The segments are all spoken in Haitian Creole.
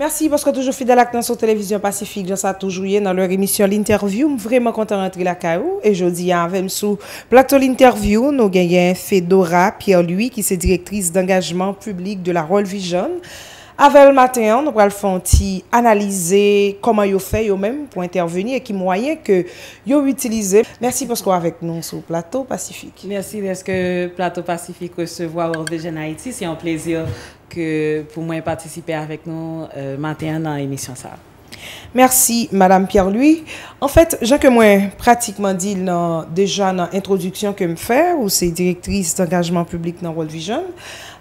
Merci parce que toujours fidèle à sur télévision Pacifique, je sais toujours dans leur émission l'interview, Je suis vraiment content de la CAO et jeudi avec sous plateau l'interview, nous gagnons Fedora Pierre-Louis qui est directrice d'engagement public de la Roll Vision. Avec le matin, nous allons analyser comment ils fait eux-mêmes pour intervenir et qui moyen que ont utilisé. Merci parce qu'on avec nous sur Plateau Pacifique. Merci parce que Plateau Pacifique recevoir Vision Haïti, c'est un plaisir que pour moi participer avec nous euh, dans l'émission ça. Merci Madame Pierre-Louis. En fait, j'ai que moi pratiquement dit déjà dans l'introduction que je me fais, ou c'est directrice d'engagement public dans World Vision,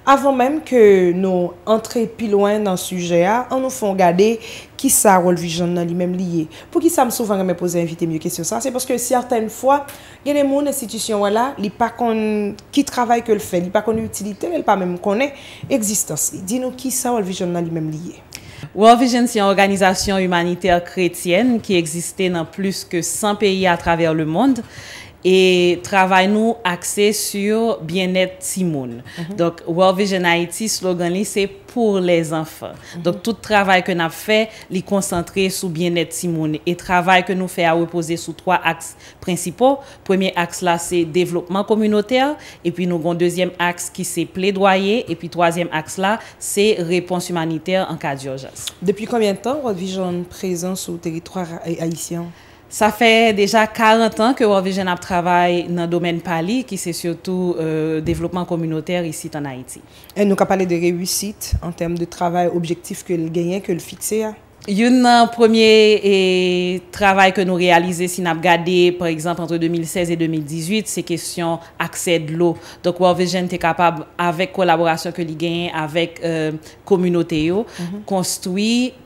avant même que nous entrer plus loin dans le sujet-là, en nous font regarder qui ça World Vision nan li même li est. Pour qui ça, je me pose souvent la question, c'est parce que certaines fois, il y a des institutions qui travaillent que le fait, qui n'ont pas de utilité, qui n'ont pas de existence. Dis-nous qui ça World Vision nan li même li est. World Vision, c'est une organisation humanitaire chrétienne qui existait dans plus que 100 pays à travers le monde et travail nous axé sur bien-être Simone. Mhm. Donc World Vision Haiti slogan c'est pour les enfants. Mhm. Donc tout travail que nous fait, est concentré sur bien-être Simone. et travail que nous fait à reposer sur trois axes principaux. Premier axe là c'est développement communautaire et puis nous avons deuxième axe qui c'est plaidoyer et puis troisième axe là c'est réponse humanitaire en cas d'urgence. Depuis combien de temps World Vision présent sur le territoire haïtien Sa fè deja 40 an ke War Vision ap travay nan domen pali ki se surtout euh, devlopman komunotèr isi ton Haiti. En nou ka pale de rewisit an temm de travay objektif ke li genyen, ke li fitse ya? Yon nan premier e, travay ke nou realize si nap gade, par exemple, entre 2016 et 2018, se kesyon akse de l'eau. Donc War Vision te kapab avèk kolaborasyon ke li genyen avèk komunotèyo, euh, konstoui mhm.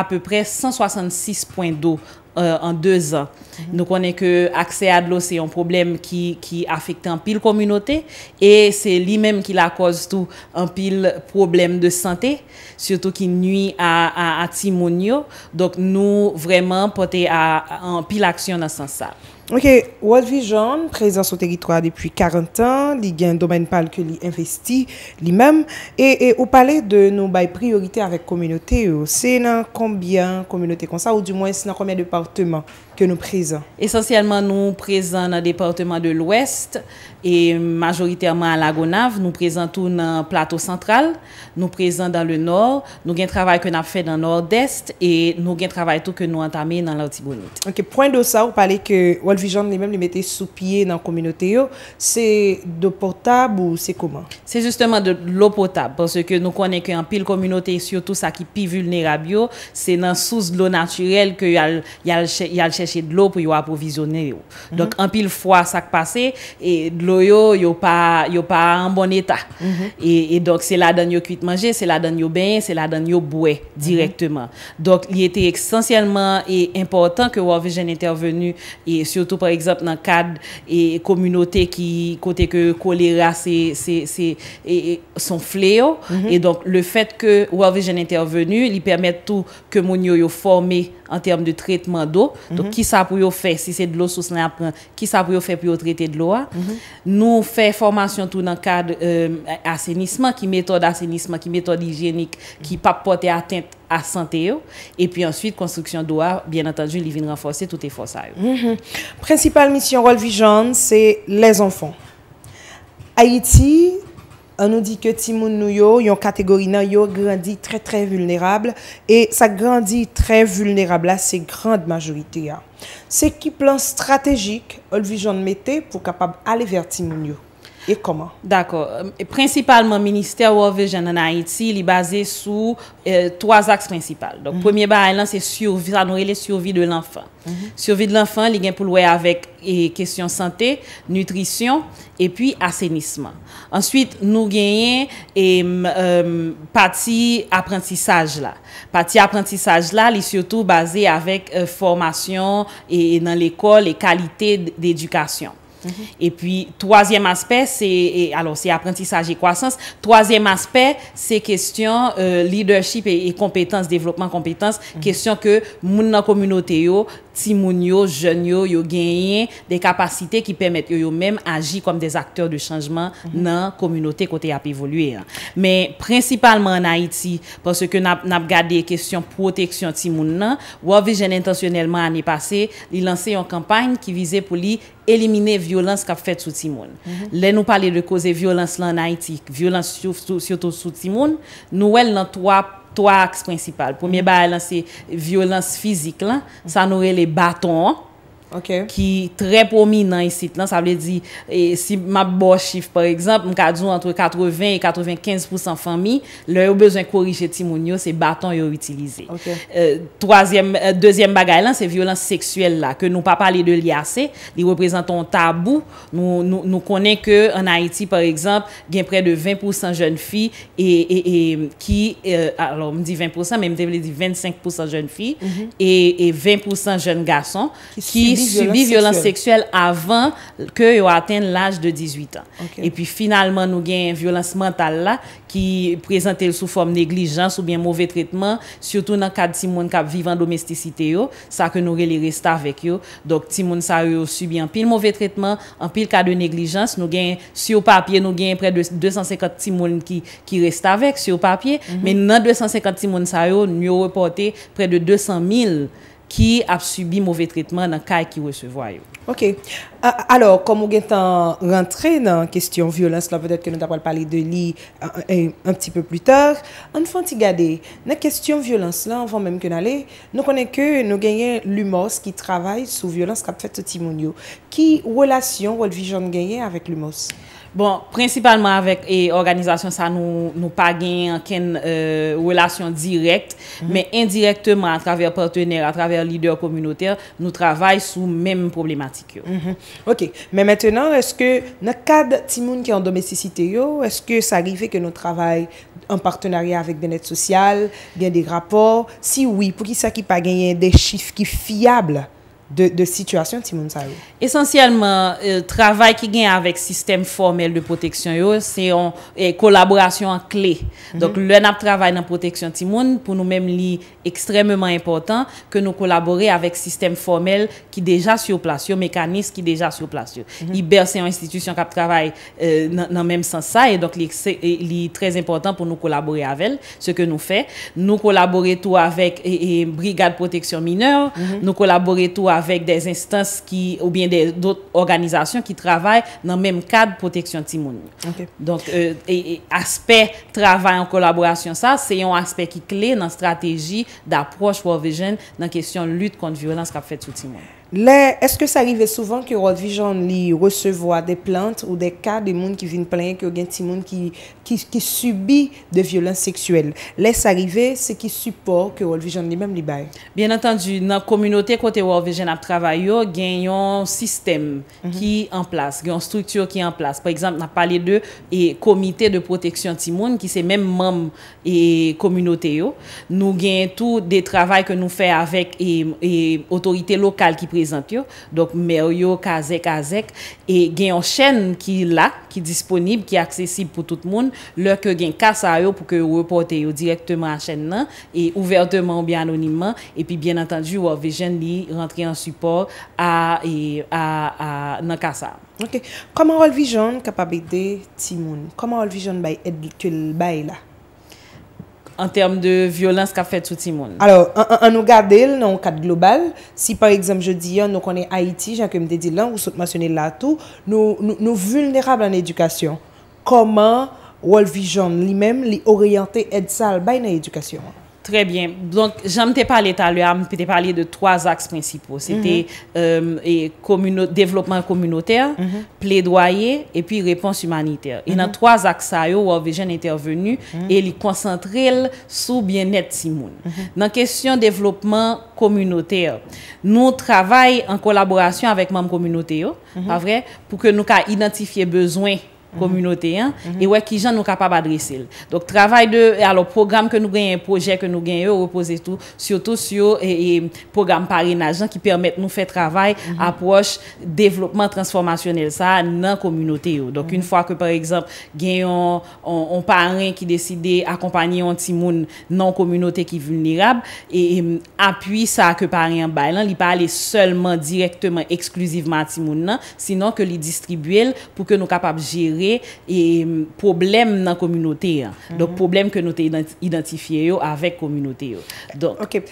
ap peu pre 166 poin d'eau. an 2 an. Nou konen ke akse adlo se yon problem ki afekte an pil komunote e se li menm ki la koz tou an pil problem de sante soto ki nui a ati moun yo. Dok nou vreman pote an pil aksyon nan san sa. Ok, World Vision, prezen son teritorya depi 40 an, li gen domen pal ke li investi, li mem, e, e ou pale de nou bay priorite avek kominote yo, se nan kambyan kominote konsa ou di mwen se nan kambyan departement? ke nou prezant. Esensyèlman nou prezant nan departement de l'ouest e majoritèrman a l'agonav nou prezant tout nan plato central nou prezant dan le nord nou gen travay ke nou ap fè nan nord-est e nou gen travay tout ke nou antame nan l'autibonite. Ok, point do sa ou pale ke Wolvijan li mèm li mette sou piye nan kominote yo, se do potab ou se koman? Se justèman de lo potab, parce ke nou konè ki an pil kominote, si yo tout sa ki pi vulnera bio, se nan sous lo naturel ke yal chè chèche de lò pou yò aprovizyonè yò. Mhm. Donk, anpil fwa sak pase, e lò yò yò pa yò pa an bon etat. Mhm. E donk, se la dan yò kuit manje, se la dan yò ben, se la dan yò bouè, direktman. Mhm. Donk, li ete eksensyèlman e important ke wavè jèn intervenu e siotou par ekzap nan kad e komunote ki kote ke kolera se son flè yo. E donk, le fèt ke wavè jèn intervenu li permèt tou ke moun yò yò formè an term de tretman do. Donk, qui ça pour faire si c'est de l'eau sous la qui ça pour faire pour traiter de l'eau. Hein? Nous faisons formation tout dans le cadre euh, assainissement, qui méthode assainissement, qui méthode hygiénique, qui pas porter atteinte à la santé. Et puis ensuite, construction d'eau, bien entendu, il vient renforcer tout effort mhm. Principale mission rôle Vision, c'est les enfants. Haïti, An nou di ke timoun nou yo, yon kategori nan yo grandi tre tre vulnerable e sa grandi tre vulnerable la se grande majorite ya. Se ki plan strategik, olvi joun mette pou kapab ale ver timoun yo. E koman? D'akor. Principalman, minister wavè jen nan Haiti li baze sou 3 aks principale. Donk, premier bayan lan se siovi, anouye le siovi de l'enfant. Mm-hmm. Siovi de l'enfant li gen pou louè avèk e kesyon sante, nutrisyon, e pi asenisman. Answit nou genyen e euh, pati aprentisaj la. Pati aprentisaj la li sio tou baze avèk euh, formasyon e nan l'ekol e kalite d'edukasyon. Et puis, troisième aspect, c'est... Alors, c'est apprentissage et croissance. Troisième aspect, c'est question euh, leadership et compétence, développement compétence, question que moun nan komunote yo... ti moun yo, jen yo, yo genyen, de kapasite ki pemet yo yo menm aji kom des akteur de chanjman nan komunote kote ap evoluye. Men, prinsipalman nan Haiti, pwoske nan ap gade kesyon proteksyon ti moun nan, wavijen intasyonelman ane pase, li lanse yon kampany ki vize pou li elimine violans kap fet sou ti moun. Mhm. Le nou pale de koze violans lan nan Haiti, violans sou tou sou ti moun, nou el nan toap To a aks prinsipal. Poumye bay lan se violans fizik lan. San nou e le baton an. ki tre promi nan isit lan. Sa vle di, e, si ma bo chif par ekzamp, mkajou antre 80 e 95% fami, le yo bezwen kori cheti moun yo, se baton yo utilize. Euh, euh, Dezyen bagay lan, se violans seksuel la, ke nou pa pale de li ase, li reprezenton tabou, nou konen ke an Haiti par ekzamp gen pre de 20% joun fi e ki, alo mdi 20%, men mdi 25% joun fi, e 20% joun gason, ki violans seksuel avan ke yo aten l'aj de 18 an. Et puis finalman nou gen yon violans mental la ki prezante sou form neglijans ou bien mouve tretman surtout nan kade timoun kap vivan domesticite yo, sa ke nou re li resta vek yo. Dok timoun sa yo subi an pil mouve tretman, an pil kade neglijans, nou gen sou papye nou gen pre de 250 timoun ki resta vek sou papye, men nan 250 timoun sa yo, nou yo repote pre de 200 mil ki ap subi mouve tretman nan kay ki we se voyou. Ok, alor, kom ou gen tan rentre nan kestyon violans la, pe det ke nou ta pal pale de li an euh, euh, pti pe plu ter, an fwant ti gade, nan kestyon violans la, an van menm ke nale, nou konen ke nou genyen Lumos ki travay sou violans kap fet ti moun yo. Ki wèlasyon wèl vijan genyen avèk Lumos? Bon, prinsipalman avèk e organizasyon sa nou pa gen ken e, relasyon direk, mhm. men indirektyman a travèr partenèr, a travèr lider komunotèr, nou travèl sou mèm problematik yo. Mhm. Ok, men mètenan, eske nan kad timoun ki an domesticité yo, eske sa rive ke nou travèl an partenaryè avèk benèd sosyal, gen de rapòr, si oui, pou ki sa ki pa genyen de chif ki fiyablè? de situasyon ti moun sa yo? Esansyelman, euh, travay ki gen avèk sistem formel de proteksyon yo se yon kolaborasyon kle. Mhm. Donk lè nap travay nan proteksyon ti moun, pou nou mèm li ekstremèman important, ke nou kolaborè avèk sistem formel ki deja sou plasyon, mekanis ki deja sou plasyon. Iber se yon mhm. institusyon kap travay nan euh, mèm san sa, et donk li trèz important pou nou kolaborè avèl, se ke nou fè. Nou kolaborè tou avèk brigade proteksyon mineur, mhm. nou kolaborè tou avèk avèk des instans ki, ou bien d'otre organizasyon ki travèl nan mèm kad proteksyon timouni. Donc, euh, aspek travèl an kolaborasyon sa, se yon aspek ki kle nan strategi d'aproche War Vision nan kesyon lut konti violans kap fèt sou timouni. Le, eske sa rive souvan ki Rolvijan li resevoa de plant ou de ka de moun ki vin planye ki yo gen ti moun ki subi de violans seksuel. Le sa rive se ki support ki Rolvijan li mem li baye. Bien atanju, nan komunote kote Rolvijan ap travay yo, gen yon sistem mhm. ki en plas, gen yon strukturo ki en plas. Par exemple, nan pale de e komite de proteksyon ti moun ki se mem mam e komunote yo, nou gen tou de travay ke nou fe avèk e otorite e lokal ki pre antyo, dok mer yo kazek kazek, e gen yon chen ki lak, ki disponib, ki aksesib pou tout moun, lor ke gen kasa yo pou ke repote yo direktman a chen nan e ouvertman ou bi anonimman e pi byen atanju waw vijen li rentri an suport e, a nan kasa Koman waw vijen kapabide ti moun? Koman waw vijen bay edi kwen bay la? An term de violans ka fet touti moun. An nou gade l nan kat global, si par exemple je di yon nou konen Haiti, jankou mde di lan, ou sot masyonel la tou, nou vulnerable an edukasyon. Koman Wolvijon li men li oryante edsal bay nan edukasyon an? Très bien. Donc, j'a me te palé talou, a me te palé de 3 aks principaux. C'était mhm. euh, développement communautaire, mhm. plaidoyer, et puis réponse humanitaire. Et dans 3 aks a yo, Wawijen est intervenu mhm. et l'y concentré sous bien-être Simone. Dans la question développement communautaire, nous travaillons en collaboration avec Mame Communauté pour que nous identifions les besoins. komunote an, mhm. e wè ki jan nou kapab adresel. Donk travay de, alò program ke nou gen yon proje, ke nou gen yon repose tout, siotou sio program pari nan jan ki permèt nou fè travay, mhm. aproch, devlopman transformasyonel sa nan komunote yo. Donk mhm. un fwa ke par exemple gen yon pari ki deside akompany yon timoun nan komunote ki vulnirab, e apwi sa ke pari an bay lan, li pa alè selman, direktman, eksklusivman timoun nan, sinon ke li distribuel pou ke nou kapab jere e problem nan kominote mhm. yo. Dok problem ke nou te identifiye yo avek kominote yo. Ok,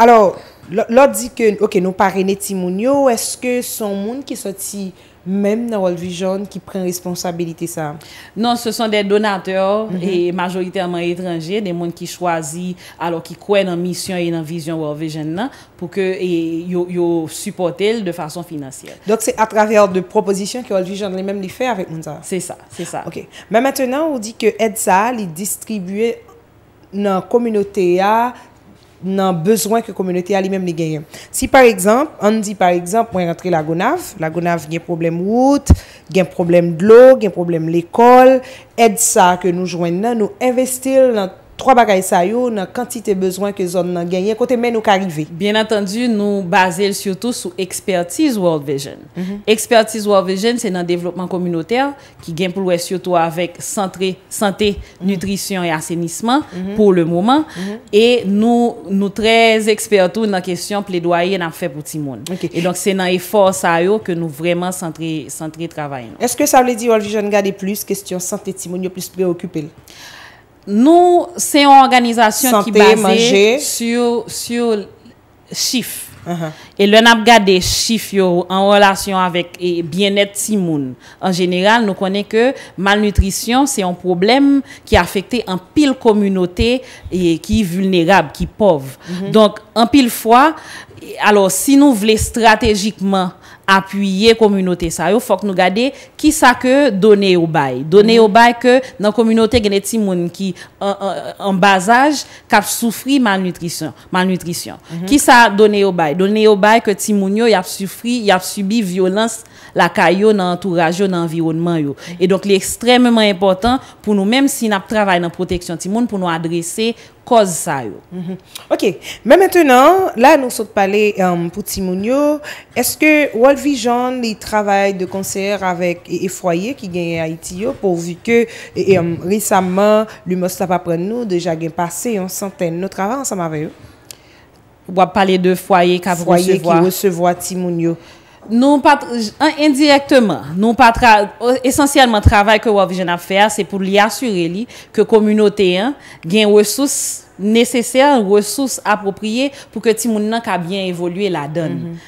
alors, lò di ke nou pare neti moun yo, eske son moun ki soti mèm nan World Vision ki pren responsabilite sa? Non, se son de donateur, mhm. e majoritèrman etranger, de moun ki chwazi, alò ki kwen nan misyon e nan vizyon World Vision nan, pou ke yo supportel de fason finansyel. Dok se a travèr de proposisyon ki World Vision le mèm li fè avèk moun sa? Se sa, se sa. Ok. Mèm mètènan ou di ke Edsa li distribuye nan komynotèya, nan bezwen ke komyonite alimem ne genyen. Si par ekzamp, an di par ekzamp, mwen rentre la gonav, la gonav gen problem wout, gen problem dlou, gen problem lekol, ed sa ke nou jwenn nan nou investil nan Tro bagay sa yo nan kantite bezwen ke zon nan genye kote men nou ka rive. Bien atendu nou bazel sio tou sou expertise World Vision. Mhm. Expertise World Vision se nan devlopman komunotèr ki gen pou lwè sio tou avèk santé, mhm. nutrisyon e asenisman mhm. pou le mouman. E nou nou trez expertou nan kesyon ple doye nan fe pou timon. E donk se nan efor sa yo ke nou vreman santri travay nan. Eske sa vle di World Vision gade plus kesyon santé timon yo plus preokupel? Nous, c'est une organisation qui est basée sur, sur chiffres. Uh-huh. Et le n'a regardé chiffres en relation avec bien-être simoun En général, nous connaissons que malnutrition, c'est un problème qui affecte un pile communauté et qui est vulnérable, qui est pauvre. Mm-hmm. Donc, un pile fois, alors si nous voulons stratégiquement apuye komunote sa yo, fok nou gade, ki sa ke donè yo bay? Donè yo bay ke nan komunote genè ti moun ki, an bazaj, kap soufri malnutrisyon. Mhm. Ki sa donè yo bay? Donè yo bay ke ti moun yo yap soufri, yap subi violans... la ka yo nan entouraj yo nan mm. environman yo. E donk li ekstremman important pou nou menm si nap travay nan proteksyon ti moun pou nou adrese koz sa yo. Mm-hmm. Ok, menm entenan, la nou sot pale euh, pou ti moun yo, eske wal vijan li travay de konser avèk e fwaye ki genye a iti yo pou vi ke, e resamman, li mòst ap apren nou, deja gen pase yon santèn. Nou travay ansama ve yo? Wap pale de fwaye ka vwesevoa. Fwaye ki wesevoa ti moun yo. Nou patra, indirektman, nou patra, esensyelman travay ke wavijen ap feya, se pou li asyre li ke komynoten gen wesous neseser, wesous apopriye pou ke ti moun nan ka bien evolye la don. Mm-hmm.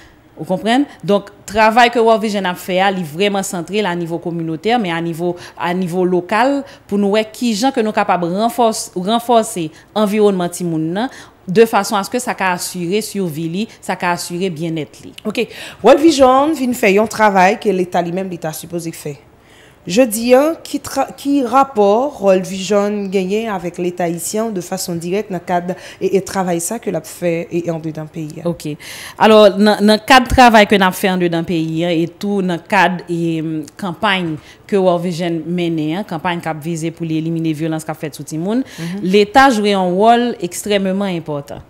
Ou kompren? Donk travay ke wavijen ap feya li vreman sentri la nivou komynoten, me a nivou lokal pou nou wek ki jan ke nou kapab renfose environman ti moun nan, De fason aske sa ka asyre syo vili, sa ka asyre bien et li. Ok, wèl vijon vin fè yon travay ke l'eta li menm l'eta suposik fè? Je di yon, ki rapor Rolvijon genyen avèk l'Etat isyan ou de fason direk nan kad e travay sa ke l ap fè en de dan peyi? Ok, alo nan kad travay ke l ap fè en de dan peyi etou nan kad e kampany ke Rolvijon menen, kampany kap vize pou li elimine violans kap fè tsouti moun, mhm. l'Etat jwè yon rol ekstremèman importan.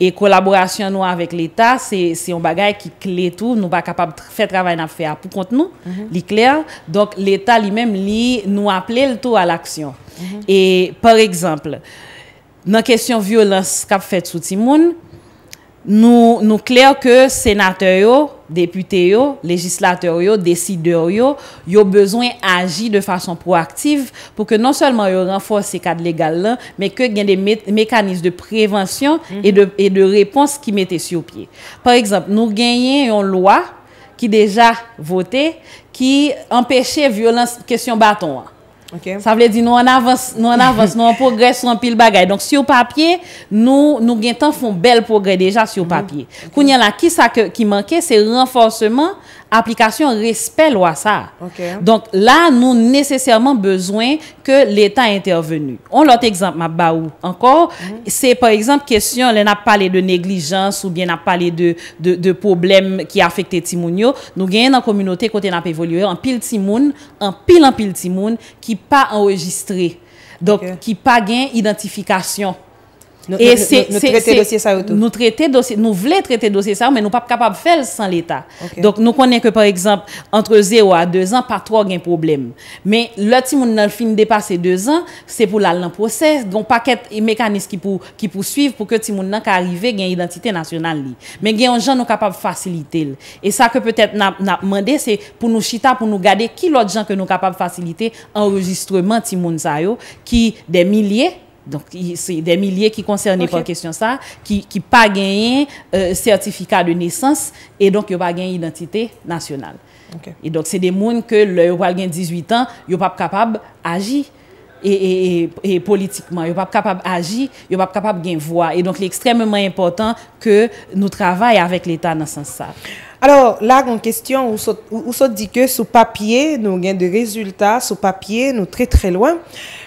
E kolaborasyon nou avèk l'Etat, se yon bagay ki kle tou, nou ba kapap fè travay na fè apou kont nou, mhm. li kle a, donk l'Etat li mèm li nou aple l'tou al aksyon. Mhm. E, par eksemple, nan kesyon violens kap fè tsouti moun, Nou klèr ke senatèyo, deputèyo, legislatèyo, desidèyo, yo bezwen agi de fason proaktiv pou ke non sèlman yo renfòs se kade legal lan, me ke gen de mekanis de prevensyon mhm. e de repons ki mette syo piye. Par exemple, nou genyen yon lwa ki deja votè ki empèche violans kèsyon baton an. Ok. Sa vle di nou an avans, nou an avans, nou an progres sou an pil bagay. Donk sou papye, nou gen tan fon bel progres deja sou papye. Mm. Koun yon la ki sa ki manke, se renforceman, Aplikasyon respe lwa sa. Ok. Donk la nou neseserman bezwen ke l'Etat intervenu. On lot ekzamp ma ba ou. Ankor, se par ekzamp kesyon le nap pale de neglijans ou bien nap pale de problem ki afekte timoun yo, nou gen nan komunote kote nap evoluye an pil timoun, an pil an pil timoun ki pa enregistre. Donk ki pa gen identifikasyon. Nou traite dosye sa yo tou? Nou traite dosye, nou vle traite dosye sa yo, men nou pa pa kapab fel san l'Etat. Donc nou konen ke par exemple, entre 0 a 2 an, pa 3 gen problem. Men lè ti moun nan fin depase 2 an, se pou lal nan proses, don paket mekanis ki pou suiv pou ke ti moun nan ka arrive gen identite nasyonal li. Men gen yon jan nou kapab facilite l. E sa ke peutet nan apmande, se pou nou chita, pou nou gade, ki lòt jan ke nou kapab facilite enregistreman ti moun sa yo, ki de milye, Donk, se euh, de milye ki konserni kon kestyon sa, ki pa genye sertifika de nesans e donk yo pa genye identite nasyonal. E donk, se de moun ke yo pa genye 18 an, yo pa kapab agi politikman. Yo pa kapab agi, yo pa kapab genye vwa. E donk, l'ekstrememan important ke nou travay avèk l'Etat nan sens sa. Alors, la kon kestyon, ou sot di ke sou papye nou genye de rezultat, sou papye nou tre tre lwen.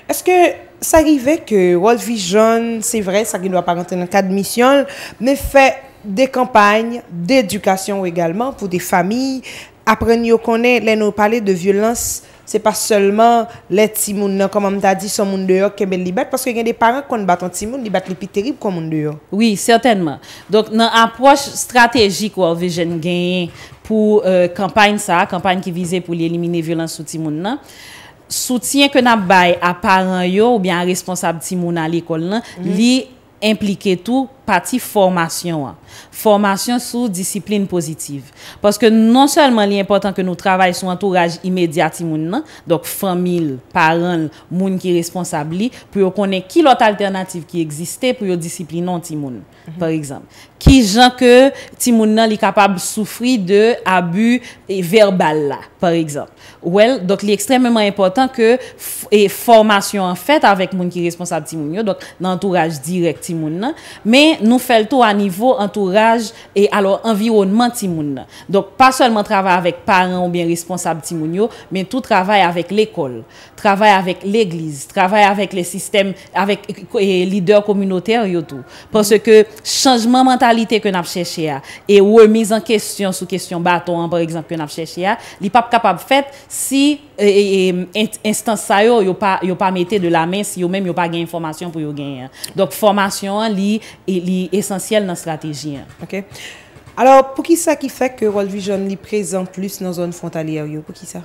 Eske Sa rive ke World Vision, se vre, sa gen nou aparente nan kadmisyon, men fe de kampany, de edukasyon egalman pou de fami, apren yo konen, len nou pale de violans, se pa selman le timoun nan, kom anm ta di, son moun de yo kemen libet, paske gen de paran kon baton timoun, libet li pi terib kon moun de yo. Oui, certainement. Donk nan apwache strategik World Vision gen, pou kampany euh, sa, kampany ki vize pou li elimine violans sou timoun nan, Soutien ke nap bay a paran yo ou bian responsab ti moun al ekol nan, mhm. li implike tou. pati formasyon an. Formasyon sou disipline pozitiv. Paske non selman li important ke nou travay sou entourage imedya ti moun nan, dok famil, paran, moun ki responsabli, pou yo konen ki lot alternatif ki egziste pou yo disiplinon ti moun, mhm. par exemple. Ki jan ke ti moun nan li kapab soufri de abu verbal la, par exemple. Wel, dok li ekstremman important ke formation an fèt avèk moun ki responsabli ti moun yo, dok nan entourage direk ti moun nan, men nou fel tou a nivou, entouraj e alor environman ti moun. Donk, pa solman travay avèk paran ou bien responsab ti moun yo, men tou travay avèk l'ekol, travay avèk l'eglise, travay avèk lè sistèm, avèk e lideur komunotèr yo tou. Pansè ke chanjman mentalite ke nap chèche a, e ou e miz an kèsyon sou kèsyon baton, par exemple, ke nap chèche a, li pap kapap fèt si... E, e, e, instant sa yo yo pa mette de la men si yo men yo pa gen informasyon pou yo gen. Donk, formasyon li esensyel nan strategi. Ok. Alors, pou ki sa ki fek que World Vision li prezant plus nan zon frontalier yo? Pou ki sa?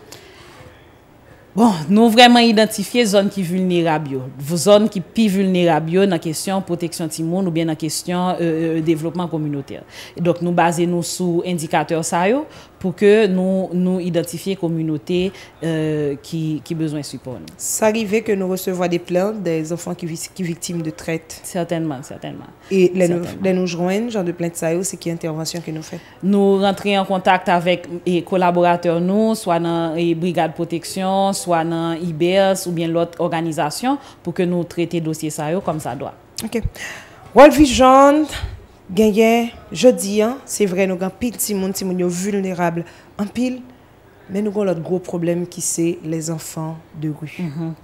Bon, nou vreman identifiye zon ki vulnera biyo. Zon ki pi vulnera biyo nan kesyon proteksyon timoun ou bien nan kesyon euh, euh, devlopman komunote. Nou base nou sou indikater sa yo pou ke nou identifiye komunote euh, ki bezwen sui pou nou. S'arive ke nou resevoa de plen des ofan ki viktim de tret? Sertenman, sertenman. E le nou jwenn jan de plen de sa yo, se ki intervensyon ke nou fe? Nou rentre en kontakte avèk e kolaboratèr nou, swa nan brigade proteksyon, swa nan... soit dans IBS ou bien l'autre organisation, pour que nous traitions dossier ça comme ça doit. OK. Wall Vision, gagné jeudi, hein. c'est vrai, nous avons pile de monde, qui vulnérable en pile, mais nous avons l'autre gros problème qui c'est les enfants de rue. Mhm.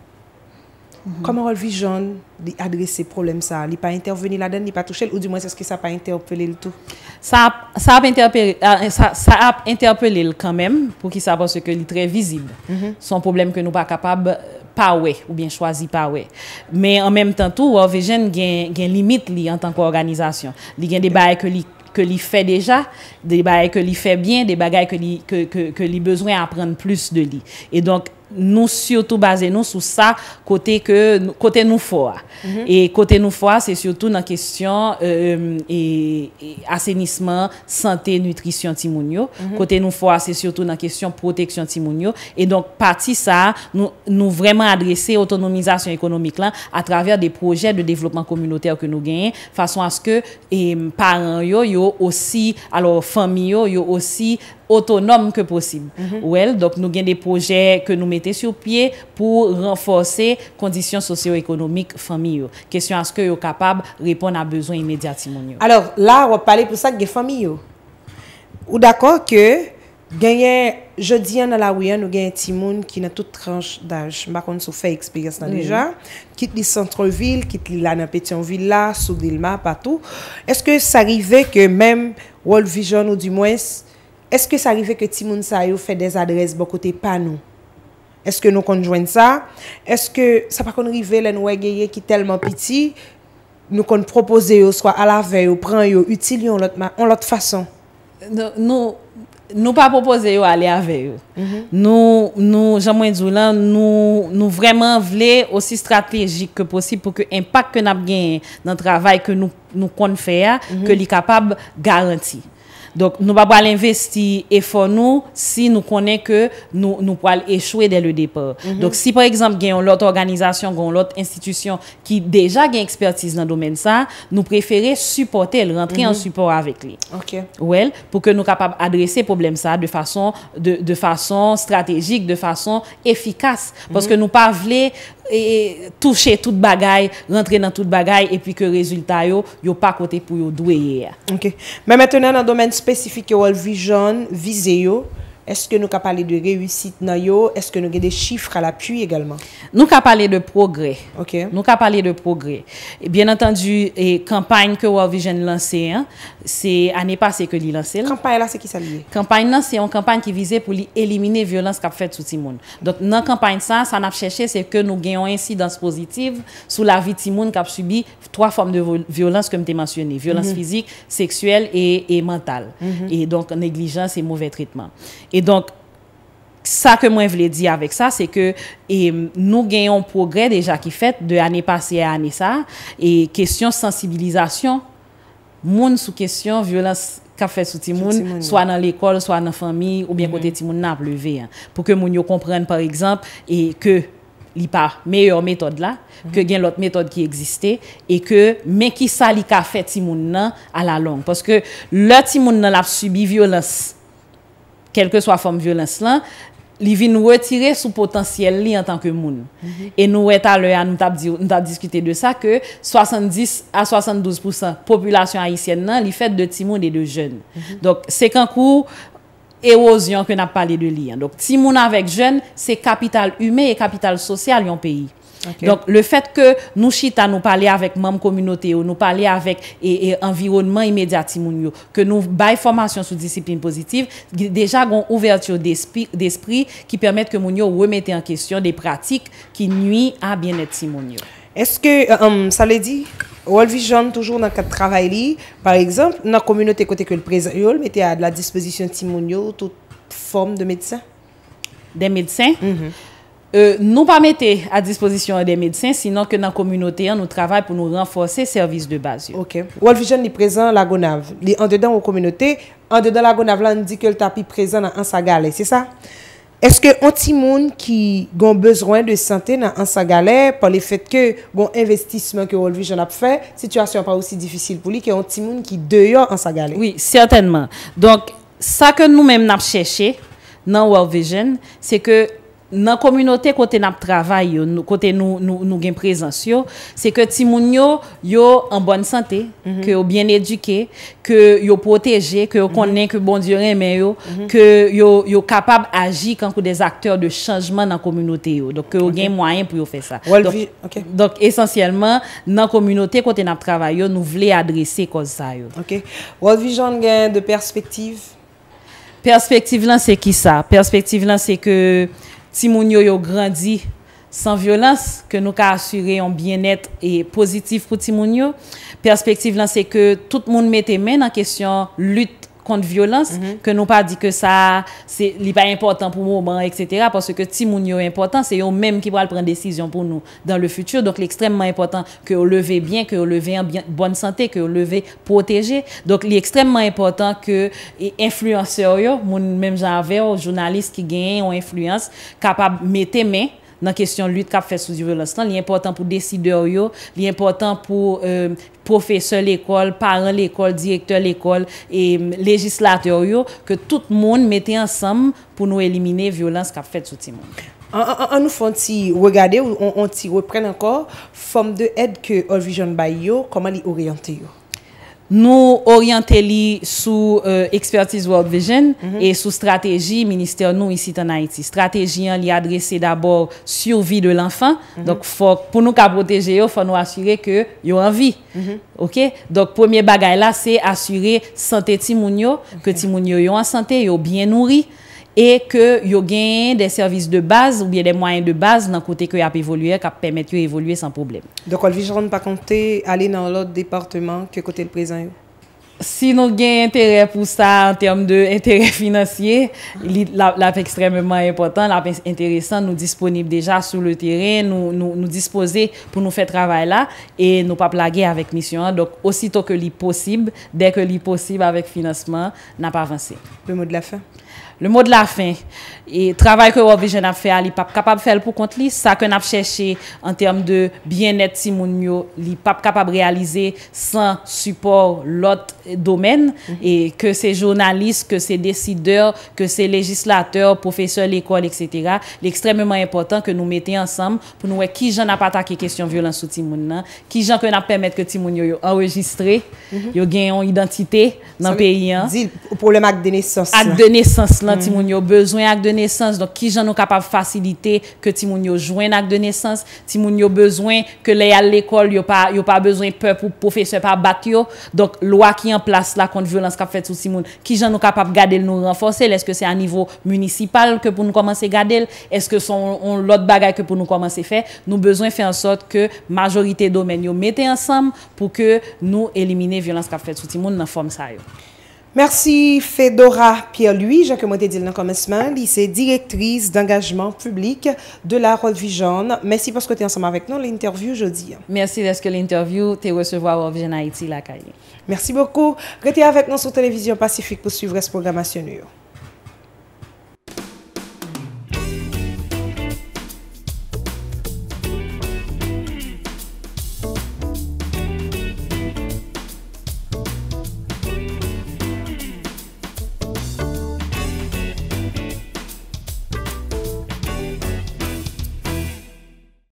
Koman Rolvijon li adrese problem sa? Li pa interveni la den, li pa touche li, ou di mwen se eski sa pa interpele l tout? Sa ap interpele l kanmen, pou ki sa pa se ke li tre vizib. Son problem ke nou pa kapab, pa we, ou bien chwazi pa we. Men an menm tentou, Rolvijon euh, gen limite li an tanko organizasyon. Li gen de bagay ke li fe deja, de bagay ke li fe bien, de bagay ke li bezwen apren plus de li. E donk, nou surtout bazen nou sou sa kote nou foa. Mhm. E kote nou foa, se surtout nan kesyon euh, asenisman, sante, nutrisyon ti moun yo. Kote mhm. nou foa, se surtout nan kesyon proteksyon ti moun yo. E donk pati sa, nou vreman adrese autonomizasyon ekonomik lan a traver de proje de devlopman komunotèw ke nou genye, fason aske e paran yo yo osi alo fami yo yo osi autonome ke posib. Mhm. Ou el, dok nou gen de proje ke nou mette sou pie pou renforse kondisyon sosyo-ekonomik fami yo. Kesyon aske yo kapab repon a bezon imedya timon yo. Alors, la, wap pale pou sa gen fami yo. Ou d'akon ke gen gen jodi an a la wiyan nou gen timon ki nan tout tranche da jma kon sou fe eksperyans nan dejan, kit li Santreville, kit li lana Petionville la, Soubilma, patou. Eske s'arive ke men World Vision ou di mwens eske sa rive ke ti moun sa yo fè des adres bokote pa nou? Eske nou kon jwenn sa? Eske sa pa kon rive lè nou wè gèyè ki telman piti, nou kon propose yo, swa alave yo, pran yo, utili yo an lot fason? Nou pa propose yo alave yo. Mhm. Nou, nou, jan mwen djou lan, nou vreman vle osi strategik ke posib pou ke impak ke nap gen nan travay ke nou kon fè ya, mhm. ke li kapab garanti. Nou pa pal investi e for nou si nou konen ke nou pal echwe de le depor. Mhm. Si, par exemple, gen yon lote organizasyon, gen yon lote institisyon ki deja gen expertise nan domen sa, nou preferi supporte el, rentre en mhm. support avek li. Pou ke nou kapap adrese problem sa de fason strategik, de fason efikas. Paske nou pa vle E, e, touche tout bagay, rentre nan tout bagay epi ke rezultat yo, yo pa kote pou yo dweye. Mè mètenè nan domen spesifik yo wòl vizyon, vizeyo, Est-ce que nous avons parlé de réussite dans Est-ce que nous avons des chiffres à l'appui également Nous avons parlé de progrès. OK. Nous avons de progrès. Et bien entendu, et campagne que World Vision lancée, hein, c'est l'année passée que l'il lancé. Campagne là, c'est qui ça lié Campagne là, c'est une campagne qui visait pour éliminer violence qu'a fait sous monde Donc dans campagne ça, ça n'a cherché c'est que nous gagnons incidence positive sur la vie de qu'a qui a subi trois formes de violence comme tu mentionné, violence mhm. physique, sexuelle et, et mentale. Mhm. Et donc négligence et mauvais traitement. E donk, sa ke mwen vle di avek sa, se ke nou genyon progre deja ki fet, de ane pase ane sa, e kesyon sensibilizasyon, moun sou kesyon violens kap fet sou ti moun, swa nan l'ekol, swa nan fami, ou bien kote mm-hmm. ti moun nan ap leve. Po ke moun yo kompren par ekzamp, e ke li pa meyo metode la, ke gen lot metode ki eksiste, e ke men ki sa li kap fet ti moun nan ala long. Paske le ti moun nan ap subi violens, kelke swa fom violens lan, li vi nou wetire sou potansyel li an tanke moun. E nou weta le an nou tap diskute de sa ke 70 a 72% populasyon Haitienne nan li fet de timoun e de jen. Mhm. Dok se kan kou erozyon ke nap pale de li. Dok timoun avek jen, se kapital hume e kapital sosyal yon peyi. Donc, le fait que nous chita nous parler avec même communauté, nous parler avec et, immédiat environnement immédiat, que nous bail formation sous discipline positive, déjà une ouverture d'esprit qui permet que nous remettre en question des pratiques qui nuisent à bien-être Est-ce que euh, hum, ça le dit World Vision toujours dans le travail, par exemple, dans la communauté côté que le président mettait à la disposition Timounio toute forme de médecin Des médecins mm-hmm. Euh, nou pa mette a disposisyon de medsyen, sinon ke nan komunote an nou travay pou nou renforse servis de bazyo. Ok. World Vision li prezen la GONAV. Li an dedan ou komunote, an dedan la GONAV lan di ke l tapy prezen nan Ansagale, se sa? Eske an ti moun ki gon bezroen de sante nan Ansagale, pa le fet ke gon investissement ke World Vision ap fe, situasyon pa ousi difisil pou li ke an ti moun ki deyo Ansagale. Oui, certainement. Donk, sa ke nou menm nap cheche nan World Vision, se ke nan komunote kote nap travay yo, kote nou gen prezans yo, se ke timoun yo, yo an bonne sante, mhm. ke yo bien eduke, ke yo proteje, ke yo konen, mhm. ke bon diyo reme yo, mhm. ke yo kapab agi kankou des akteur de chanjman nan komunote yo. Dok ke yo gen mwayen pou yo fe sa. Donc, esensyelman, nan komunote kote nap travay yo, nou vle adrese koz sa yo. Rolvi joun gen de perspektiv? Perspektiv lan se ki sa? Perspektiv lan se ke... ti moun yo yo grandi san violans ke nou ka asyre yon bienet e pozitif pou ti moun yo. Perspektiv lan se ke tout moun mette men an kesyon lutte contre violence mhm. que nous pas dit que ça c'est pas important pour le moment etc parce que si yo important c'est eux mêmes qui va prendre décision pour nous dans le futur donc l'extrêmement important que vous levez bien que vous levez en bien, bonne santé que vous levez protégé donc l'extrêmement important que influenceurs yo même j'avais journalistes qui gagnent ont influence capable mettre main nan kestyon lute kap fèd soudi vyo lanslan, li important pou desider yo, li important pou euh, profeseur l'ekol, paran l'ekol, direktor l'ekol, et mm, législateur yo, ke tout moun mette ansam pou nou elimine vyo lans kap fèd soudi moun. An nou fwant si wè gade ou an ti wè pren ankor, fwam de ed ke Orvijon Bay yo, koman li oryante yo? Nou oryante li sou expertise euh, World Vision mhm. e sou strategi minister nou isi tan Haiti. Strategin li adrese d'abor survi de l'enfant. Mhm. Donk pou nou ka proteje yo, fwa nou asyre ke yo anvi. Mhm. Donk pwemye bagay la se asyre sante ti moun yo, ke ti moun yo yo an sante, yo bien nouri. E ke yo gen den servis de base ou biye den mwayen de base nan kote ke yo ap evoluye, kap pèmète yo evoluye san probleme. Dok wèl vijeron pa konte ale nan lòt departement ke kote l-prezant yo? Si nou gen interè pou sa an term de interè finansye, l'ap ekstremèman important, l'ap enterèsan nou disponib deja sou lè terè, nou dispose pou nou fè travè la, e nou pa plage avèk misyon. Dok osito ke li posib, dèk ke li posib avèk finansman, nan pa avansè. Pèmè de la fèm? le mot de la fin e travay ke wop vi jen ap fe al li pap kapab fe al pou kont li sa ke nap chèche en term de biyen net ti moun yo li pap kapab realize san support lot domen mhm. e ke se jounalist ke se desideur ke se legislateur profeseur l'ekol etc l'ekstremement important ke nou mette ansam pou nou wè ki jen ap atake kèsyon violansou ti moun nan ki jen ke nap pèmèd ke ti moun yo yo enregistre mhm. yo genyon identite nan peyi an di ou problem ak denesans ak denesans La ti moun yo bezwen ak de nesans Don ki jan nou kapap fasilite Ke ti moun yo jwen ak de nesans Ti moun yo bezwen ke le yal l'ekol Yo pa bezwen pe pou profeseur pa bak yo Donk lwa ki yon plas la konti violans Kap fet sou ti moun Ki jan nou kapap gade l nou renfose L eske se an nivou munisipal Ke pou nou komanse gade l Eske son l ot bagay ke pou nou komanse fe Nou bezwen fe ansot ke majorite domen Yo mette ansam pou ke nou elimine Violans kap fet sou ti moun nan form sa yo Merci Fedora Pierre-Louis, Jacques Monté dit le commencement, lycée directrice d'engagement public de la Revue Jaune. Merci parce que tu es ensemble avec nous l'interview jeudi. Merci d'être que l'interview recevue recevoir au Haïti la caille. Merci beaucoup. Restez avec nous sur Télévision Pacifique pour suivre cette programmation.